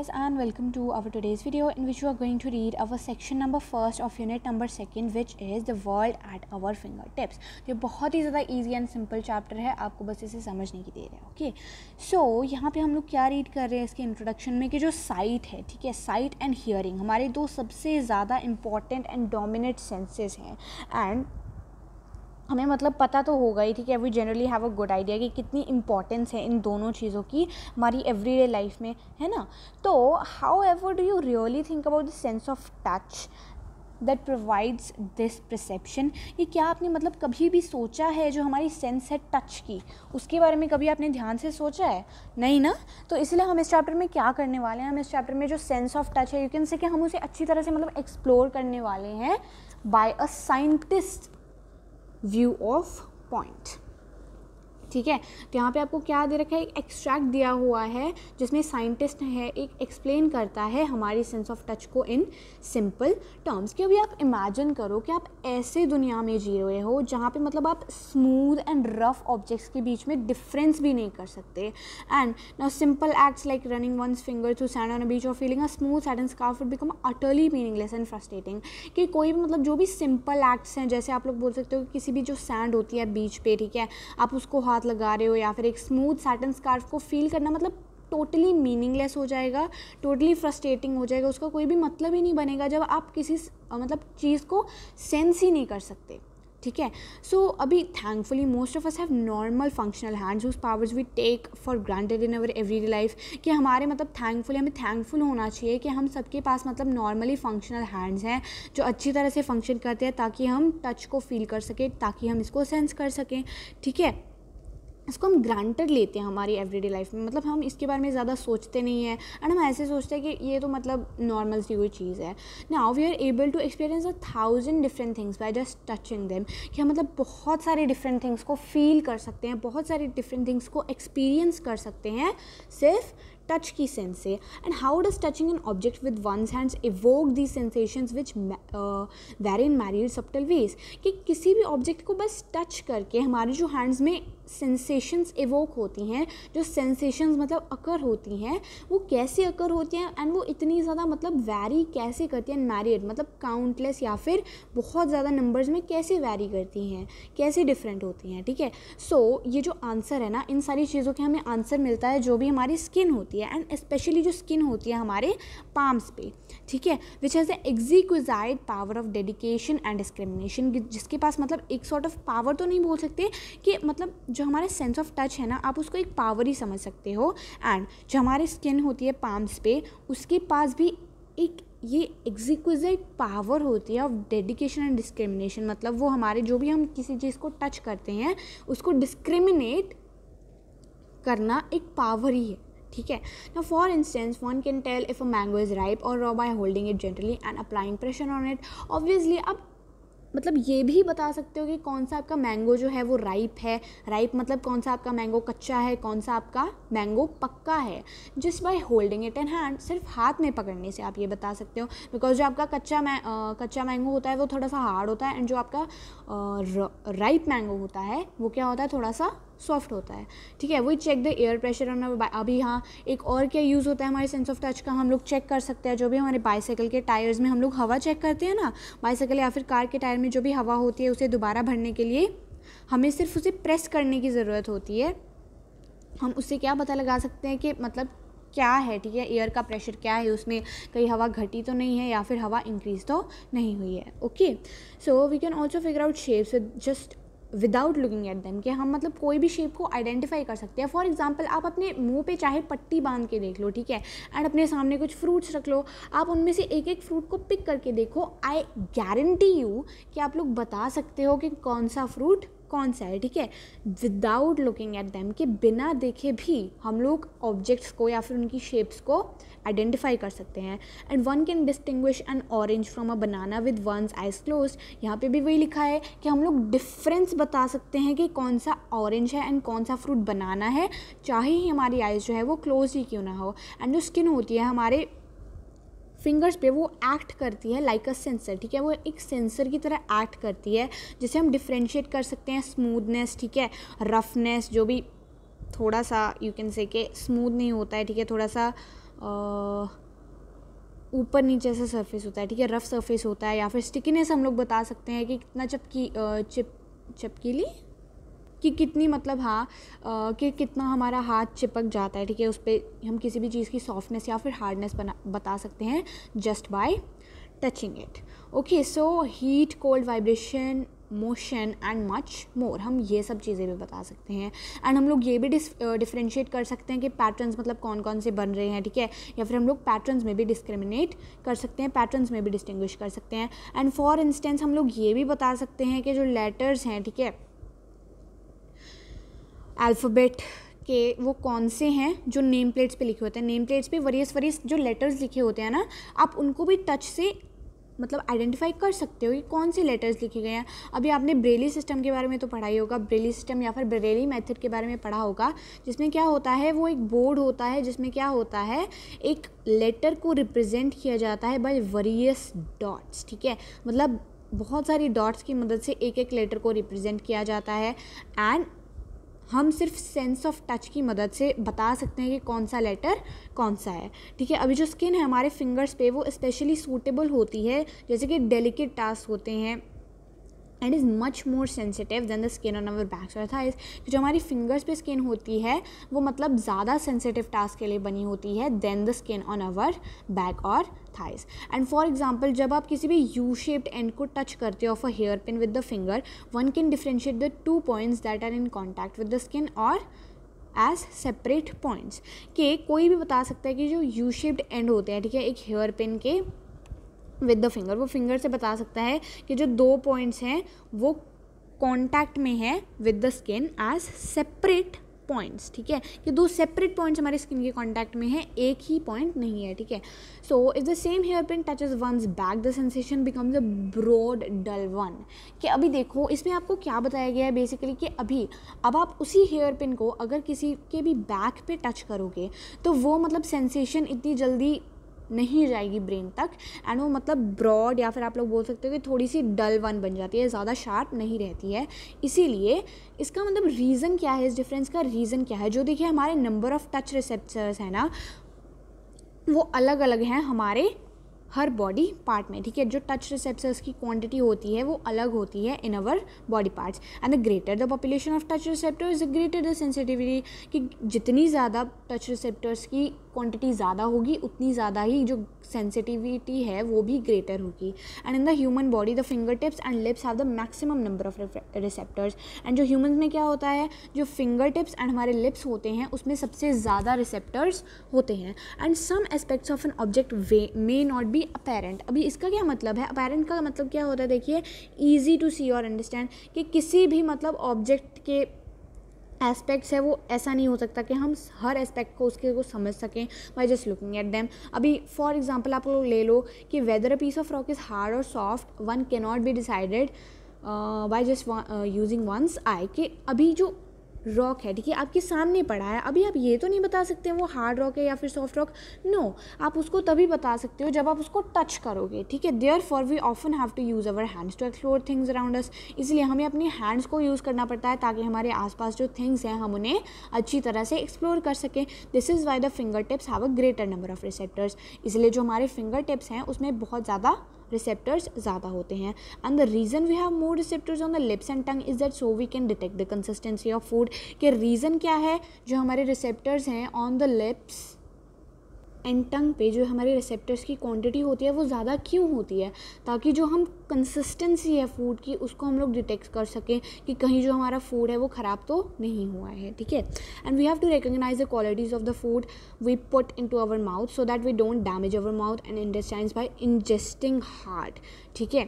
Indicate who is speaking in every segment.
Speaker 1: guys and welcome to our today's video in which we are going to read our section number first of unit number second which is the world at our fingertips ये बहुत ही ज़्यादा easy and simple chapter है आपको बस इसे समझने की देर है okay so यहाँ पे हम लोग क्या read कर रहे हैं इसके introduction में कि जो sight है ठीक है sight and hearing हमारे दो सबसे ज़्यादा important and dominant senses हैं and हमें मतलब पता तो होगा ही थी कि we generally have a good idea कि कितनी इंपॉर्टेंस है इन दोनों चीज़ों की हमारी एवरीडे लाइफ में है ना तो however do you really think about the sense of touch that provides this perception ये क्या आपने मतलब कभी भी सोचा है जो हमारी सेंस है टच की उसके बारे में कभी आपने ध्यान से सोचा है नहीं ना तो इसलिए हम इस चैप्टर में क्या करने वाले हैं हम इस चैप्टर में जो सेंस ऑफ टच है यू कैन से कि हम उसे अच्छी तरह से मतलब एक्सप्लोर करने वाले हैं by a scientist view of point. ठीक है तो यहाँ पे आपको क्या दे रखा है एक एक्सट्रैक्ट दिया हुआ है जिसमें साइंटिस्ट है एक एक्सप्लेन करता है हमारी सेंस ऑफ टच को इन सिंपल टर्म्स कि अभी आप इमेजिन करो कि आप ऐसे दुनिया में जी रहे हो जहाँ पे मतलब आप स्मूथ एंड रफ ऑब्जेक्ट्स के बीच में डिफरेंस भी नहीं कर सकते and now simple acts like running one's finger through sand on a beach और feeling a smooth sad and would become utterly meaningless and frustrating कि कोई भी मतलब जो भी सिंपल एक्ट्स हैं जैसे आप लोग बोल सकते हो कि किसी भी जो सैंड होती है बीच पे ठीक है आप उसको हाथ साथ लगा रहे हो या फिर एक स्मूथ सैटन स्कार्फ को फील करना मतलब टोटली मीनिंगलेस हो जाएगा टोटली फ्रस्ट्रेटिंग हो जाएगा उसका कोई भी मतलब ही नहीं बनेगा जब आप किसी मतलब चीज़ को सेंस ही नहीं कर सकते ठीक है सो अभी thankfully most of us have normal functional hands us powers we take for granted in our every life कि हमारे मतलब थैंकफुली हमें थैंकफुल होना चाहिए कि हम सबके पास मतलब नॉर्मली फंक्शनल हैंड्स हैं जो अच्छी तरह से फंक्शन करते हैं ताकि हम टच को फील कर सकें ताकि हम इसको सेंस कर सकें ठीक है इसको हम ग्रांटेड लेते हैं हमारी एवरीडे लाइफ में मतलब हम इसके बारे में ज़्यादा सोचते नहीं हैं एंड हम ऐसे सोचते हैं कि ये तो मतलब नॉर्मल सी कोई चीज़ है now we are able to experience a thousand different things by just touching them कि हम मतलब बहुत सारे डिफरेंट थिंग्स को फील कर सकते हैं बहुत सारे डिफरेंट थिंग्स को एक्सपीरियंस कर सकते हैं सिर्फ टच की सेंस से and how does touching an object with one hands evoke the sensation which were in myriad subtle ways कि किसी भी ऑब्जेक्ट को बस टच करके हमारे जो हैंड्स में सेंसेशंस इवोक होती हैं जो सेंसेशंस मतलब अकर होती हैं वो कैसे अकर होती हैं एंड वो इतनी ज़्यादा मतलब वैरी कैसे करती हैं मैरिड मतलब काउंटलेस या फिर बहुत ज़्यादा नंबर्स में कैसे वैरी करती हैं कैसे डिफरेंट होती हैं ठीक है सो so, ये जो आंसर है ना इन सारी चीज़ों के हमें आंसर मिलता है जो भी हमारी स्किन होती है होती है एंड स्पेशली जो स्किन होती है हमारे पाम्स पे ठीक है which has the exquisite power of dedication and discrimination जिसके पास मतलब एक सॉर्ट ऑफ पावर तो नहीं बोल सकते कि मतलब जो हमारे सेंस ऑफ टच है ना आप उसको एक पावर ही समझ सकते हो एंड जो हमारी स्किन होती है पाम्स पे उसके पास भी एक ये एग्जीक्विजिट पावर होती है ऑफ डेडिकेशन एंड डिस्क्रिमिनेशन मतलब वो हमारे जो भी हम किसी चीज़ को टच करते हैं उसको डिस्क्रिमिनेट करना एक पावर ही है ठीक है ना for instance one can tell if a mango is ripe और raw by holding it generally and applying pressure on it obviously अब मतलब ये भी बता सकते हो कि कौन सा आपका मैंगो जो है वो राइप है राइप मतलब कौन सा आपका मैंगो कच्चा है कौन सा आपका मैंगो पक्का है जिस by holding it in hand सिर्फ हाथ में पकड़ने से आप ये बता सकते हो बिकॉज जो आपका कच्चा मै आ, कच्चा मैंगो होता है वो थोड़ा सा हार्ड होता है एंड जो आपका राइप मैंगो होता है वो क्या होता है थोड़ा सा सॉफ्ट होता है ठीक है we check the air pressure on अभी हाँ एक और क्या यूज़ होता है हमारे सेंस ऑफ टच का हम लोग चेक कर सकते हैं जो भी हमारे बाइसाइकिल के टायर्स में हम लोग हवा चेक करते हैं ना बाइसाइकिल या फिर कार के टायर में जो भी हवा होती है उसे दोबारा भरने के लिए हमें सिर्फ उसे प्रेस करने की ज़रूरत होती है हम उससे क्या पता लगा सकते हैं कि मतलब क्या है ठीक है एयर का प्रेशर क्या है उसमें कहीं हवा घटी तो नहीं है या फिर हवा इंक्रीज तो नहीं हुई है okay so we can also figure out shapes with just without looking at them कि हम मतलब कोई भी शेप को आइडेंटिफाई कर सकते हैं फॉर एग्जाम्पल आप अपने मुंह पे चाहे पट्टी बांध के देख लो ठीक है एंड अपने सामने कुछ फ्रूट्स रख लो आप उनमें से एक एक फ्रूट को पिक करके देखो आई गारंटी यू कि आप लोग बता सकते हो कि कौन सा फ्रूट कौन सा है ठीक है विदाउट लुकिंग एट दैम के बिना देखे भी हम लोग ऑब्जेक्ट्स को या फिर उनकी शेप्स को आइडेंटिफाई कर सकते हैं and one can distinguish an orange from a banana with one's eyes closed यहाँ पे भी वही लिखा है कि हम लोग डिफरेंस बता सकते हैं कि कौन सा ऑरेंज है एंड कौन सा फ्रूट बनाना है चाहे ही हमारी आइज़ जो है वो क्लोज ही क्यों ना हो एंड जो स्किन होती है हमारे फिंगर्स पे वो एक्ट करती है लाइक अ सेंसर ठीक है वो एक सेंसर की तरह एक्ट करती है जिसे हम डिफ्रेंशिएट कर सकते हैं स्मूदनेस ठीक है रफनेस जो भी थोड़ा सा यू कैन से के स्मूद नहीं होता है ठीक है थोड़ा सा ऊपर नीचे सा सरफेस होता है ठीक है रफ सरफेस होता है या फिर स्टिकीनेस हम लोग बता सकते हैं कि कितना चपकी चिप चपकीली कि कितनी मतलब हाँ कि कितना हमारा हाथ चिपक जाता है ठीक है उस पर हम किसी भी चीज़ की सॉफ्टनेस या फिर हार्डनेस बना बता सकते हैं just by touching it okay so heat cold vibration motion and much more हम ये सब चीज़ें भी बता सकते हैं एंड हम लोग ये भी डिफ्रेंशिएट कर सकते हैं कि पैटर्न्स मतलब कौन कौन से बन रहे हैं ठीक है या फिर हम लोग पैटर्न्स में भी डिस्क्रिमिनेट कर सकते हैं पैटर्न्स में भी डिस्टिंग्विश कर सकते हैं एंड फॉर इंस्टेंस हम लोग ये भी बता सकते हैं कि जो लेटर्स हैं ठीक है थीके? अल्फ़ाबेट के वो कौन से हैं जो नेम प्लेट्स पे लिखे होते हैं नेम प्लेट्स पे वरीस वरीस जो लेटर्स लिखे होते हैं ना आप उनको भी टच से मतलब आइडेंटिफाई कर सकते हो कि कौन से लेटर्स लिखे गए हैं अभी आपने ब्रेली सिस्टम के बारे में तो पढ़ा ही होगा ब्रेली सिस्टम या फिर ब्रेली मेथड के बारे में पढ़ा होगा जिसमें क्या होता है वो एक बोर्ड होता है जिसमें क्या होता है एक लेटर को रिप्रेजेंट किया जाता है बाय वरीस डॉट्स ठीक है मतलब बहुत सारी डॉट्स की मदद से एक एक लेटर को रिप्रेजेंट किया जाता है एंड हम सिर्फ सेंस ऑफ टच की मदद से बता सकते हैं कि कौन सा लेटर कौन सा है ठीक है अभी जो स्किन है हमारे फिंगर्स पे वो स्पेशली सूटेबल होती है जैसे कि डेलिकेट टास्क होते हैं and is much more sensitive than the skin on our backs और थाइज जो हमारी फिंगर्स पे स्किन होती है वो मतलब ज़्यादा सेंसिटिव टास्क के लिए बनी होती है then the skin on our back और थाइज एंड फॉर एग्जाम्पल जब आप किसी भी यू शेप्ड एंड को टच करते हो of a hairpin with the finger one can differentiate the two points that are in contact with the skin और as separate points के कोई भी बता सकता है कि जो यू शेप्ड एंड होते हैं ठीक है एक हेयर पिन के विद द फिंगर वो फिंगर से बता सकता है कि जो दो पॉइंट्स हैं वो कॉन्टैक्ट में है with the skin as separate points ठीक है कि दो सेपरेट पॉइंट्स हमारे स्किन के कॉन्टैक्ट में है एक ही पॉइंट नहीं है ठीक है so if the same hair pin touch is once back the sensation becomes a broad dull one कि अभी देखो इसमें आपको क्या बताया गया है बेसिकली कि अभी अब आप उसी हेयर पिन को अगर किसी के भी बैक पे टच करोगे तो वो मतलब सेंसेशन इतनी जल्दी नहीं जाएगी ब्रेन तक एंड वो मतलब ब्रॉड या फिर आप लोग बोल सकते हो कि थोड़ी सी डल वन बन जाती है ज़्यादा शार्प नहीं रहती है इसीलिए इसका मतलब रीज़न क्या है इस डिफरेंस का रीज़न क्या है जो देखिए हमारे नंबर ऑफ़ टच रिसेप्टर्स हैं ना वो अलग अलग हैं हमारे हर बॉडी पार्ट में ठीक है जो टच रिसेप्टर्स की क्वांटिटी होती है वो अलग होती है in our body parts and the greater the population of touch receptor is greater the sensitivity कि जितनी ज़्यादा टच रिसेप्टर्स की क्वांटिटी ज़्यादा होगी उतनी ज़्यादा ही जो सेंसिटिविटी है वो भी ग्रेटर होगी and in the human body the finger tips and lips have the maximum number of receptors and जो ह्यूमन में क्या होता है जो फिंगर टिप्स एंड हमारे लिप्स होते हैं उसमें सबसे ज़्यादा रिसेप्टर्स होते हैं and some aspects of an object वे may not be be apparent अभी इसका क्या मतलब है अपेरेंट का मतलब क्या होता है देखिए ईजी टू सी और अंडरस्टैंड कि किसी भी मतलब ऑब्जेक्ट के एस्पेक्ट्स है वो ऐसा नहीं हो सकता कि हम हर एस्पेक्ट को उसके को समझ सकें by just looking at them अभी फॉर एग्जाम्पल आप लोग ले लो कि whether a piece of rock is hard और soft one not be decided by just using one's eye कि अभी जो रॉक है ठीक है आपके सामने पड़ा है अभी आप ये तो नहीं बता सकते वो हार्ड रॉक है या फिर सॉफ्ट रॉक नो आप उसको तभी बता सकते हो जब आप उसको टच करोगे ठीक है therefore we often have to use our hands to explore things around us इसलिए हमें अपने हैंड्स को यूज़ करना पड़ता है ताकि हमारे आसपास जो थिंग्स हैं हम उन्हें अच्छी तरह से एक्सप्लोर कर सकें this is why the finger tips have a greater number of receptors इसलिए जो हमारे फिंगर टिप्स हैं उसमें बहुत ज़्यादा रिसेप्टर्स ज़्यादा होते हैं and the reason we have more receptors on the lips and tongue is that so we can detect the consistency of food के रीज़न क्या है जो हमारे रिसेप्टर्स हैं on the lips and tongue पे जो हमारे रिसेप्टर्स की क्वांटिटी होती है वो ज़्यादा क्यों होती है ताकि जो हम कंसिस्टेंसी है फूड की उसको हम लोग डिटेक्ट कर सकें कि कहीं जो हमारा फूड है वो ख़राब तो नहीं हुआ है ठीक है and we have to recognise the qualities of the food we put into our mouth so that we don't damage our mouth and intestines by ingesting heart ठीक है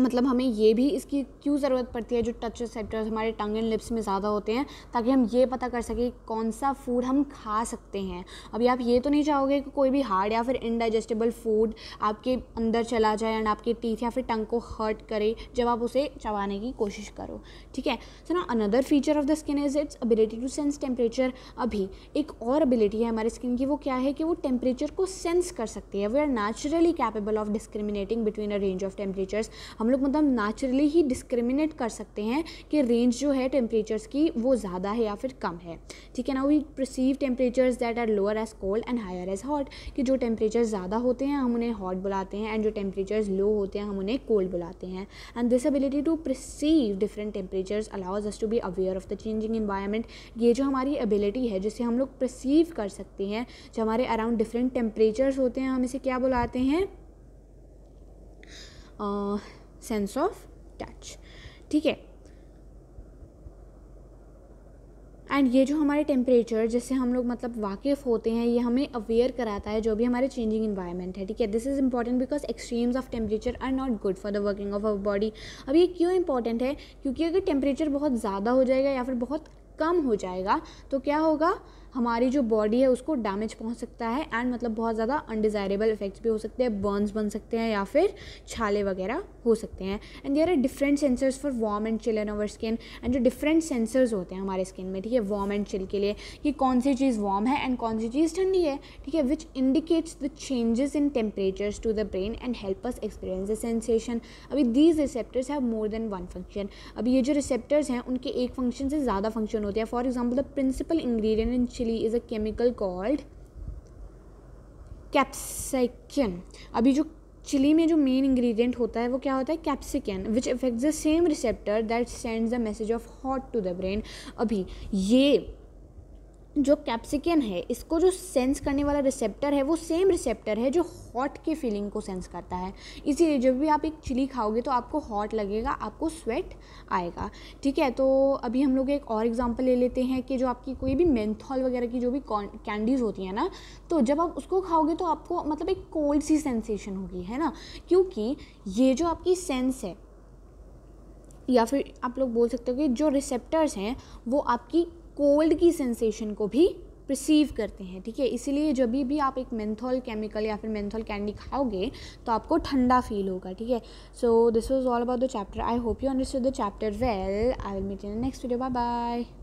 Speaker 1: मतलब हमें ये भी इसकी क्यों ज़रूरत पड़ती है जो टच रिसेप्टर्स हमारे टंग एंड लिप्स में ज़्यादा होते हैं ताकि हम ये पता कर सकें कौन सा फूड हम खा सकते हैं अभी आप ये तो नहीं चाहोगे कि कोई भी हार्ड या फिर इनडाइजेस्टेबल फूड आपके अंदर चला जाए एंड आपके टीथ या फिर टंग को हर्ट करे जब आप उसे चबाने की कोशिश करो ठीक है सो ना another feature of the skin is its ability to sense temperature अभी एक और अबिलिटी है हमारे स्किन की वो क्या है कि वो टेम्परेचर को सेंस कर सकती है we are naturally capable of discriminating between a range of temperatures हम लोग मतलब नेचुरली ही डिस्क्रिमिनेट कर सकते हैं कि रेंज जो है टेम्परेचर्स की वो ज़्यादा है या फिर कम है ठीक है ना we perceive temperatures that are lower as cold and higher as hot कि जो टेम्परेचर ज़्यादा होते हैं हम उन्हें हॉट बुलाते हैं एंड जो टेम्परेचर्स लो होते हैं हम उन्हें कोल्ड बुलाते हैं and this ability to perceive different temperatures allows us to be aware of the changing environment ये जो हमारी एबिलिटी है जिसे हम लोग प्रसीव कर सकते हैं जो हमारे अराउंड डिफरेंट टेम्परेचर्स होते हैं हम इसे क्या बुलाते हैं uh, सेंस ऑफ टच ठीक है एंड ये जो हमारे टेम्परेचर जिससे हम लोग मतलब वाकिफ़ होते हैं ये हमें अवेयर कराता है जो भी हमारे चेंजिंग इन्वायरमेंट है ठीक है this is important because extremes of temperature are not good for the working of our body अब ये क्यों इंपॉर्टेंट है क्योंकि अगर टेम्परेचर बहुत ज़्यादा हो जाएगा या फिर बहुत कम हो जाएगा तो क्या होगा हमारी जो बॉडी है उसको डैमेज पहुंच सकता है एंड मतलब बहुत ज़्यादा अनडिज़ायरेबल इफेक्ट्स भी हो सकते हैं बर्न्स बन सकते हैं या फिर छाले वगैरह हो सकते हैं and there are different sensors for warm and chill in our skin and जो डिफरेंट सेंसर्स होते हैं हमारे स्किन में ठीक है वार्म एंड चिल के लिए कि कौन सी चीज़ वार्म है एंड कौन सी चीज़ ठंडी है ठीक है which indicates the changes in temperatures to the brain and help us experience the sensation अभी these receptors have more than one function अभी ये जो रिसेप्टर्स हैं उनके एक फंक्शन से ज़्यादा फंक्शन रिएक्शन होते हैं for example the principal ingredient in chilli is a chemical called capsaicin अभी जो चिली में जो मेन इंग्रेडिएंट होता है वो क्या होता है capsaicin which affects the same receptor that sends the message of hot to the brain अभी ये जो कैप्सिकन है इसको जो सेंस करने वाला रिसेप्टर है वो सेम रिसेप्टर है जो हॉट की फीलिंग को सेंस करता है इसीलिए जब भी आप एक चिली खाओगे तो आपको हॉट लगेगा आपको स्वेट आएगा ठीक है तो अभी हम लोग एक और एग्जांपल ले लेते हैं कि जो आपकी कोई भी मेंथॉल वगैरह की जो भी कैंडीज़ होती हैं ना तो जब आप उसको खाओगे तो आपको मतलब एक कोल्ड सी सेंसेशन होगी है ना क्योंकि ये जो आपकी सेंस है या फिर आप लोग बोल सकते हो कि जो रिसेप्टर्स हैं वो आपकी कोल्ड की सेंसेशन को भी प्रसीव करते हैं ठीक है इसीलिए जब भी आप एक मेंथोल केमिकल या फिर मेंथोल कैंडी खाओगे तो आपको ठंडा फील होगा ठीक है so this was all about the chapter I hope you understood the chapter well I will meet in next video bye bye